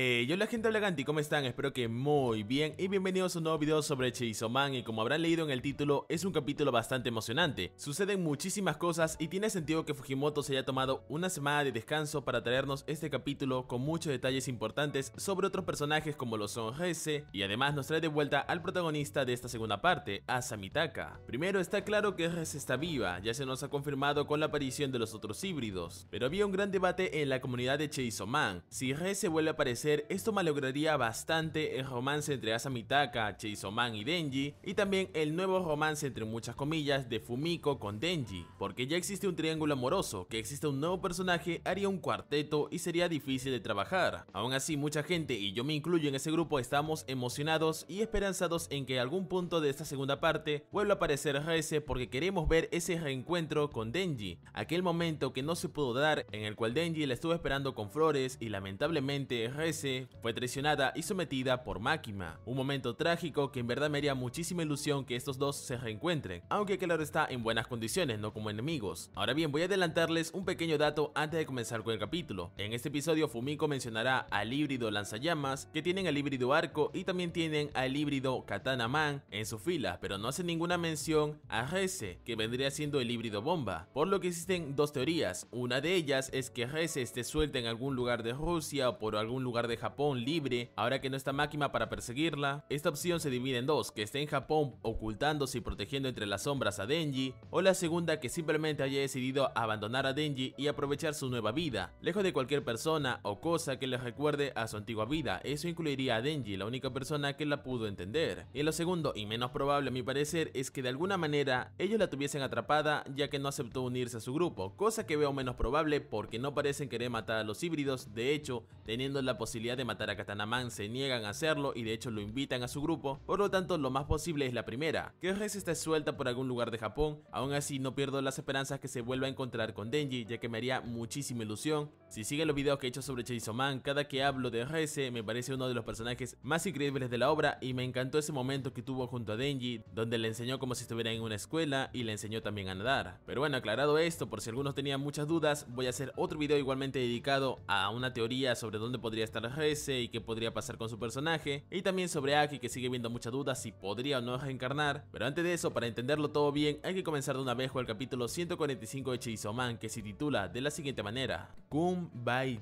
Eh, yo la gente de Ganti, ¿cómo están? Espero que muy bien y bienvenidos a un nuevo video sobre Man. y como habrán leído en el título, es un capítulo bastante emocionante. Suceden muchísimas cosas y tiene sentido que Fujimoto se haya tomado una semana de descanso para traernos este capítulo con muchos detalles importantes sobre otros personajes como lo son Hese y además nos trae de vuelta al protagonista de esta segunda parte, a Samitaka. Primero está claro que Hese está viva, ya se nos ha confirmado con la aparición de los otros híbridos, pero había un gran debate en la comunidad de Man. si Hese vuelve a aparecer esto malograría bastante el romance entre Asamitaka, Taka, y Denji, y también el nuevo romance entre muchas comillas de Fumiko con Denji, porque ya existe un triángulo amoroso, que existe un nuevo personaje haría un cuarteto y sería difícil de trabajar. Aún así, mucha gente, y yo me incluyo en ese grupo, estamos emocionados y esperanzados en que algún punto de esta segunda parte vuelva a aparecer Reze porque queremos ver ese reencuentro con Denji, aquel momento que no se pudo dar en el cual Denji la estuvo esperando con flores y lamentablemente Reze fue traicionada y sometida por Makima. Un momento trágico que en verdad me haría muchísima ilusión que estos dos se reencuentren, aunque claro está en buenas condiciones, no como enemigos. Ahora bien, voy a adelantarles un pequeño dato antes de comenzar con el capítulo. En este episodio Fumiko mencionará al híbrido lanzallamas, que tienen al híbrido arco y también tienen al híbrido katana man en su fila, pero no hace ninguna mención a Reze, que vendría siendo el híbrido bomba. Por lo que existen dos teorías, una de ellas es que Reese esté suelta en algún lugar de Rusia o por algún lugar de Japón libre, ahora que no está Máquina para perseguirla. Esta opción se divide en dos, que esté en Japón ocultándose y protegiendo entre las sombras a Denji, o la segunda que simplemente haya decidido abandonar a Denji y aprovechar su nueva vida, lejos de cualquier persona o cosa que le recuerde a su antigua vida, eso incluiría a Denji, la única persona que la pudo entender. Y lo segundo y menos probable a mi parecer es que de alguna manera ellos la tuviesen atrapada ya que no aceptó unirse a su grupo, cosa que veo menos probable porque no parecen querer matar a los híbridos, de hecho, teniendo la posibilidad de matar a Katanaman se niegan a hacerlo y de hecho lo invitan a su grupo, por lo tanto lo más posible es la primera. Que Rex está suelta por algún lugar de Japón, aún así no pierdo las esperanzas que se vuelva a encontrar con Denji ya que me haría muchísima ilusión. Si siguen los videos que he hecho sobre Chainsaw Man, cada que hablo de Reze eh, me parece uno de los personajes más increíbles de la obra y me encantó ese momento que tuvo junto a Denji, donde le enseñó como si estuviera en una escuela y le enseñó también a nadar. Pero bueno, aclarado esto, por si algunos tenían muchas dudas, voy a hacer otro video igualmente dedicado a una teoría sobre dónde podría estar desaparece y qué podría pasar con su personaje, y también sobre Aki que sigue viendo muchas dudas si podría o no reencarnar, pero antes de eso, para entenderlo todo bien, hay que comenzar de una vez con el capítulo 145 de Man que se titula de la siguiente manera,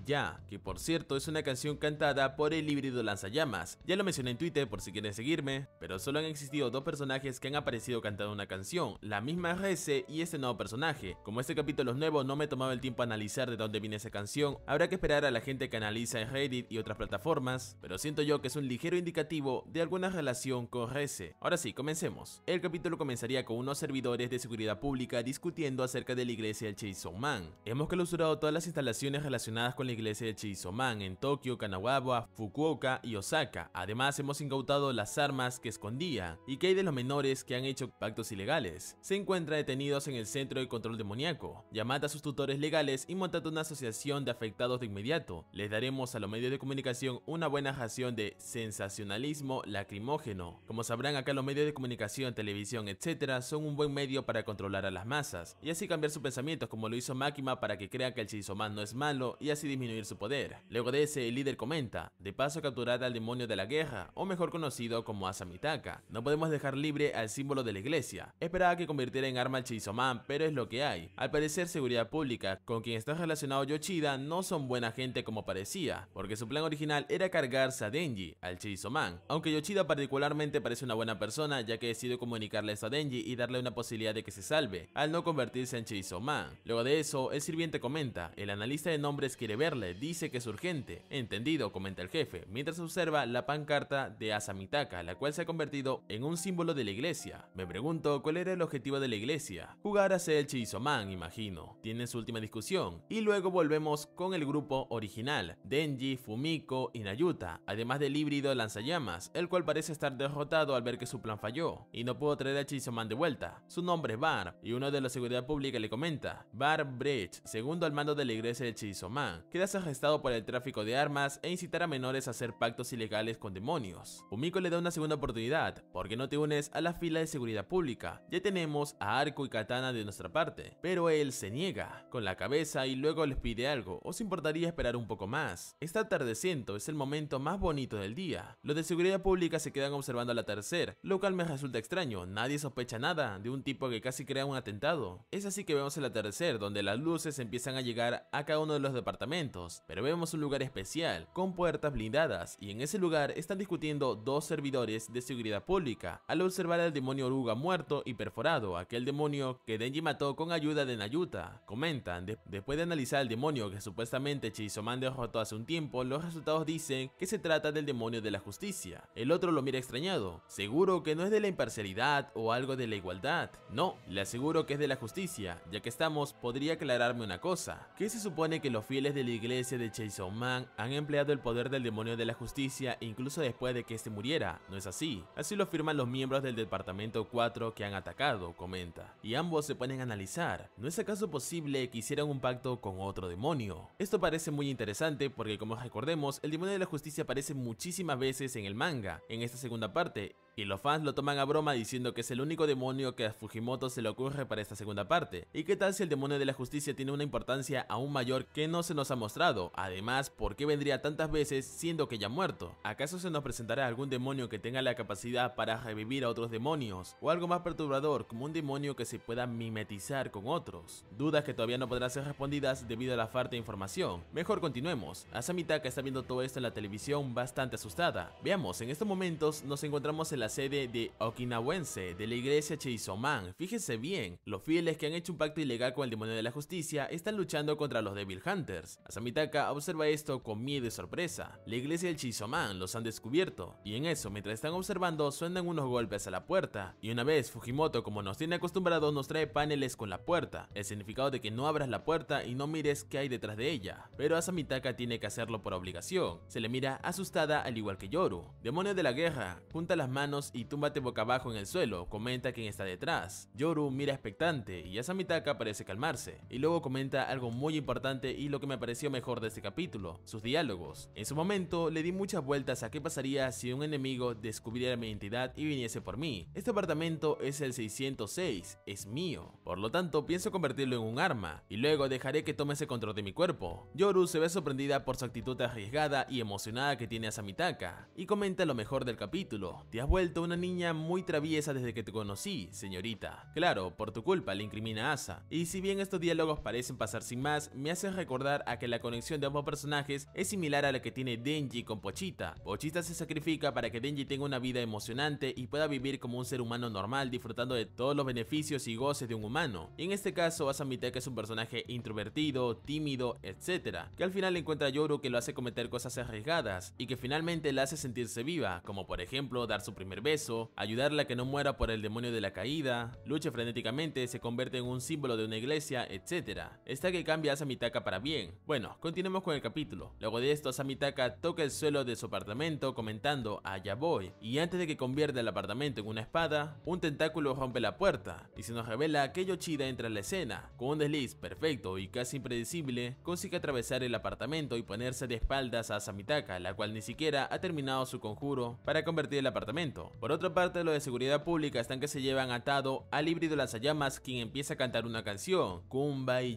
Ya, que por cierto es una canción cantada por el híbrido lanzallamas, ya lo mencioné en Twitter por si quieren seguirme, pero solo han existido dos personajes que han aparecido cantando una canción, la misma Reze y este nuevo personaje, como este capítulo es nuevo no me tomaba el tiempo a analizar de dónde viene esa canción, habrá que esperar a la gente que analiza en Reddit y otras plataformas, pero siento yo que es un ligero indicativo de alguna relación con Reze, Ahora sí, comencemos. El capítulo comenzaría con unos servidores de seguridad pública discutiendo acerca de la iglesia del Chizoman. Hemos clausurado todas las instalaciones relacionadas con la iglesia del Chizoman en Tokio, Kanagawa, Fukuoka y Osaka. Además, hemos incautado las armas que escondía y que hay de los menores que han hecho pactos ilegales. Se encuentra detenidos en el centro de control demoníaco. Yamata a sus tutores legales y montando una asociación de afectados de inmediato. Les daremos a los medios de comunicación una buena jación de sensacionalismo lacrimógeno. Como sabrán acá los medios de comunicación, televisión, etcétera, son un buen medio para controlar a las masas, y así cambiar sus pensamientos como lo hizo Máquima para que crean que el Chizomán no es malo y así disminuir su poder. Luego de ese, el líder comenta, de paso capturar al demonio de la guerra, o mejor conocido como Asamitaka. No podemos dejar libre al símbolo de la iglesia. Esperaba que convirtiera en arma al Chizomán, pero es lo que hay. Al parecer seguridad pública, con quien está relacionado Yoshida, no son buena gente como parecía, porque su plan original era cargarse a Denji, al Chainsaw Man, aunque Yoshida particularmente parece una buena persona ya que decidió comunicarle eso a Denji y darle una posibilidad de que se salve, al no convertirse en Chainsaw Luego de eso, el sirviente comenta, el analista de nombres quiere verle, dice que es urgente. Entendido, comenta el jefe, mientras observa la pancarta de Asamitaka, la cual se ha convertido en un símbolo de la iglesia. Me pregunto cuál era el objetivo de la iglesia. Jugar a ser el Chainsaw imagino. Tiene su última discusión, y luego volvemos con el grupo original. Denji, Fumi Umiko y Nayuta, además del híbrido lanzallamas, el cual parece estar derrotado al ver que su plan falló, y no pudo traer a Chizoman de vuelta. Su nombre es Bar, y uno de la seguridad pública le comenta, Bar Bridge, segundo al mando de la iglesia de Chizoman, quedas arrestado por el tráfico de armas e incitar a menores a hacer pactos ilegales con demonios. Umiko le da una segunda oportunidad, porque no te unes a la fila de seguridad pública, ya tenemos a Arco y Katana de nuestra parte, pero él se niega, con la cabeza y luego les pide algo, ¿os importaría esperar un poco más? Esta tarde siento es el momento más bonito del día. Los de seguridad pública se quedan observando a la tercera lo cual me resulta extraño, nadie sospecha nada de un tipo que casi crea un atentado. Es así que vemos el atardecer, donde las luces empiezan a llegar a cada uno de los departamentos, pero vemos un lugar especial, con puertas blindadas, y en ese lugar están discutiendo dos servidores de seguridad pública, al observar al demonio oruga muerto y perforado, aquel demonio que Denji mató con ayuda de Nayuta. Comentan, después de analizar el demonio que supuestamente Chizoman derrotó hace un tiempo, los resultados dicen que se trata del demonio de la justicia. El otro lo mira extrañado, seguro que no es de la imparcialidad o algo de la igualdad. No, le aseguro que es de la justicia, ya que estamos, podría aclararme una cosa. ¿Qué se supone que los fieles de la iglesia de Chainsaw Man han empleado el poder del demonio de la justicia incluso después de que este muriera? No es así. Así lo afirman los miembros del departamento 4 que han atacado, comenta. Y ambos se ponen a analizar. ¿No es acaso posible que hicieran un pacto con otro demonio? Esto parece muy interesante porque como Recordemos, el demonio de la justicia aparece muchísimas veces en el manga. En esta segunda parte, y los fans lo toman a broma diciendo que es el único demonio que a Fujimoto se le ocurre para esta segunda parte. ¿Y qué tal si el demonio de la justicia tiene una importancia aún mayor que no se nos ha mostrado? Además, ¿por qué vendría tantas veces siendo que ya ha muerto? ¿Acaso se nos presentará algún demonio que tenga la capacidad para revivir a otros demonios? ¿O algo más perturbador, como un demonio que se pueda mimetizar con otros? Dudas que todavía no podrán ser respondidas debido a la falta de información. Mejor continuemos. Asamitaka está viendo todo esto en la televisión bastante asustada. Veamos, en estos momentos nos encontramos en la sede de Okinawense de la iglesia Chizoman, Fíjense bien, los fieles que han hecho un pacto ilegal con el demonio de la justicia están luchando contra los Devil Hunters. Asamitaka observa esto con miedo y sorpresa. La iglesia del Chizoman los han descubierto, y en eso, mientras están observando, suenan unos golpes a la puerta. Y una vez, Fujimoto, como nos tiene acostumbrado nos trae paneles con la puerta, el significado de que no abras la puerta y no mires qué hay detrás de ella. Pero Asamitaka tiene que hacerlo por obligación. Se le mira asustada al igual que Yoru. Demonio de la guerra, junta las manos y túmbate boca abajo en el suelo, comenta quien está detrás. Yoru mira expectante y Asamitaka parece calmarse, y luego comenta algo muy importante y lo que me pareció mejor de este capítulo, sus diálogos. En su momento le di muchas vueltas a qué pasaría si un enemigo descubriera mi identidad y viniese por mí. Este apartamento es el 606, es mío, por lo tanto pienso convertirlo en un arma, y luego dejaré que tome ese control de mi cuerpo. Yoru se ve sorprendida por su actitud arriesgada y emocionada que tiene Asamitaka, y comenta lo mejor del capítulo, te has una niña muy traviesa desde que te conocí, señorita. Claro, por tu culpa, le incrimina Asa. Y si bien estos diálogos parecen pasar sin más, me hacen recordar a que la conexión de ambos personajes es similar a la que tiene Denji con Pochita. Pochita se sacrifica para que Denji tenga una vida emocionante y pueda vivir como un ser humano normal disfrutando de todos los beneficios y goces de un humano. Y en este caso, Asa que es un personaje introvertido, tímido, etc. Que al final encuentra a Yoru que lo hace cometer cosas arriesgadas y que finalmente la hace sentirse viva, como por ejemplo dar su primer beso, ayudarla a que no muera por el demonio de la caída, lucha frenéticamente, se convierte en un símbolo de una iglesia, etc. Está que cambia a Samitaka para bien. Bueno, continuemos con el capítulo. Luego de esto, Samitaka toca el suelo de su apartamento comentando allá voy, y antes de que convierta el apartamento en una espada, un tentáculo rompe la puerta, y se nos revela que Yoshida entra en la escena, con un desliz perfecto y casi impredecible, consigue atravesar el apartamento y ponerse de espaldas a Samitaka, la cual ni siquiera ha terminado su conjuro para convertir el apartamento por otra parte, lo de seguridad pública están que se llevan atado al híbrido lanzallamas, quien empieza a cantar una canción, Kumba y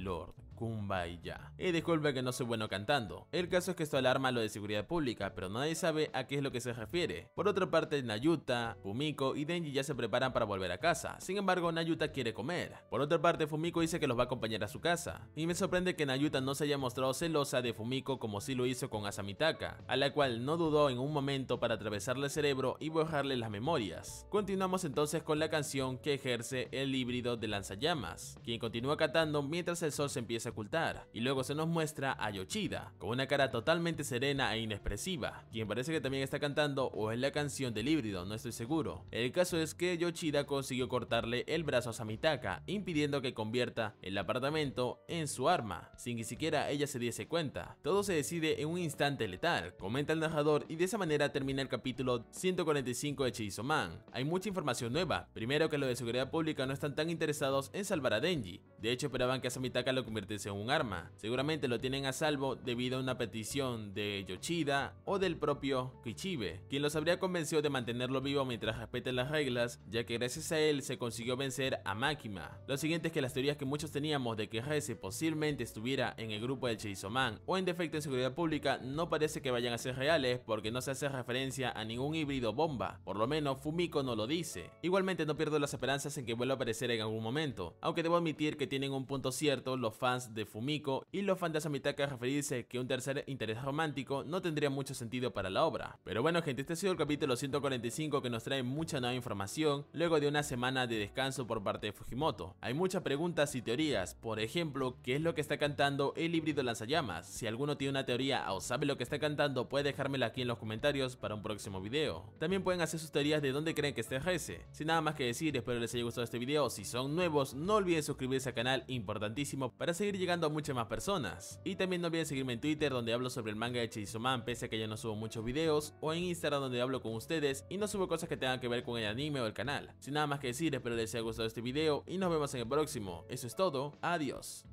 Lord. Kumbaya. Y disculpe que no soy bueno cantando. El caso es que esto alarma lo de seguridad pública, pero nadie sabe a qué es lo que se refiere. Por otra parte, Nayuta, Fumiko y Denji ya se preparan para volver a casa. Sin embargo, Nayuta quiere comer. Por otra parte, Fumiko dice que los va a acompañar a su casa. Y me sorprende que Nayuta no se haya mostrado celosa de Fumiko como si lo hizo con Asamitaka, a la cual no dudó en un momento para atravesarle el cerebro y borrarle las memorias. Continuamos entonces con la canción que ejerce el híbrido de lanzallamas, quien continúa cantando mientras el sol se empieza a ocultar, y luego se nos muestra a Yoshida, con una cara totalmente serena e inexpresiva, quien parece que también está cantando o es la canción del híbrido, no estoy seguro. El caso es que Yoshida consiguió cortarle el brazo a Samitaka, impidiendo que convierta el apartamento en su arma, sin que siquiera ella se diese cuenta. Todo se decide en un instante letal, comenta el narrador y de esa manera termina el capítulo 145 de Chizoman. Hay mucha información nueva, primero que los de seguridad pública no están tan interesados en salvar a Denji, de hecho, esperaban que Samitaka lo convirtiese en un arma. Seguramente lo tienen a salvo debido a una petición de Yoshida o del propio Kichibe, quien los habría convencido de mantenerlo vivo mientras respeten las reglas, ya que gracias a él se consiguió vencer a Makima. Lo siguiente es que las teorías que muchos teníamos de que Reze posiblemente estuviera en el grupo del Man o en defecto de seguridad pública no parece que vayan a ser reales porque no se hace referencia a ningún híbrido bomba, por lo menos Fumiko no lo dice. Igualmente no pierdo las esperanzas en que vuelva a aparecer en algún momento, aunque debo admitir que tienen un punto cierto los fans de Fumiko y los fans de Asamitaka referirse que un tercer interés romántico no tendría mucho sentido para la obra. Pero bueno gente, este ha sido el capítulo 145 que nos trae mucha nueva información luego de una semana de descanso por parte de Fujimoto. Hay muchas preguntas y teorías, por ejemplo, ¿qué es lo que está cantando el híbrido lanzallamas? Si alguno tiene una teoría o sabe lo que está cantando puede dejármela aquí en los comentarios para un próximo video. También pueden hacer sus teorías de dónde creen que esté ese Sin nada más que decir, espero les haya gustado este video, si son nuevos no olviden suscribirse a canal importantísimo para seguir llegando a muchas más personas. Y también no olviden seguirme en Twitter donde hablo sobre el manga de Man pese a que ya no subo muchos videos, o en Instagram donde hablo con ustedes y no subo cosas que tengan que ver con el anime o el canal. Sin nada más que decir, espero les haya gustado este video y nos vemos en el próximo. Eso es todo, adiós.